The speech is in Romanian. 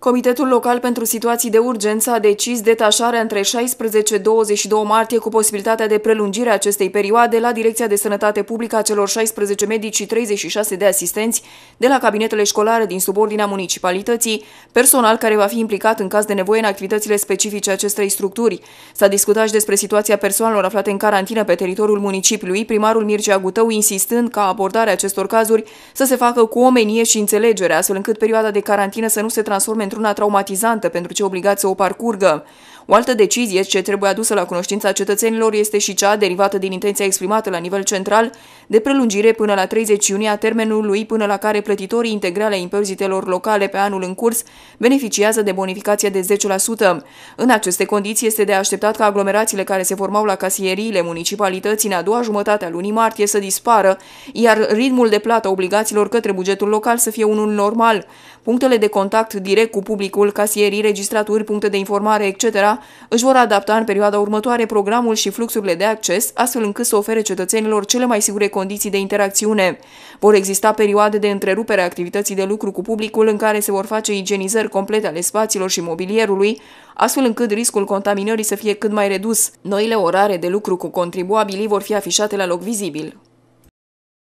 Comitetul Local pentru Situații de Urgență a decis detașarea între 16-22 martie cu posibilitatea de prelungire a acestei perioade la Direcția de Sănătate Publică a celor 16 medici și 36 de asistenți de la cabinetele școlare din subordinea municipalității, personal care va fi implicat în caz de nevoie în activitățile specifice acestei structuri. S-a discutat și despre situația persoanelor aflate în carantină pe teritoriul municipiului, primarul Mircea Gutău insistând ca abordarea acestor cazuri să se facă cu omenie și înțelegere, astfel încât perioada de carantină să nu se transforme într-una traumatizantă pentru ce obligați să o parcurgă. O altă decizie ce trebuie adusă la cunoștința cetățenilor este și cea derivată din intenția exprimată la nivel central de prelungire până la 30 iunie a termenului până la care plătitorii integrale a impozitelor locale pe anul în curs beneficiază de bonificația de 10%. În aceste condiții este de așteptat ca aglomerațiile care se formau la casieriile municipalității în a doua jumătate a lunii martie să dispară, iar ritmul de plată obligațiilor către bugetul local să fie unul normal. Punctele de contact direct cu cu publicul, casierii, registraturi, puncte de informare, etc., își vor adapta în perioada următoare programul și fluxurile de acces, astfel încât să ofere cetățenilor cele mai sigure condiții de interacțiune. Vor exista perioade de întrerupere a activității de lucru cu publicul în care se vor face igienizări complete ale spațiilor și mobilierului, astfel încât riscul contaminării să fie cât mai redus. Noile orare de lucru cu contribuabilii vor fi afișate la loc vizibil.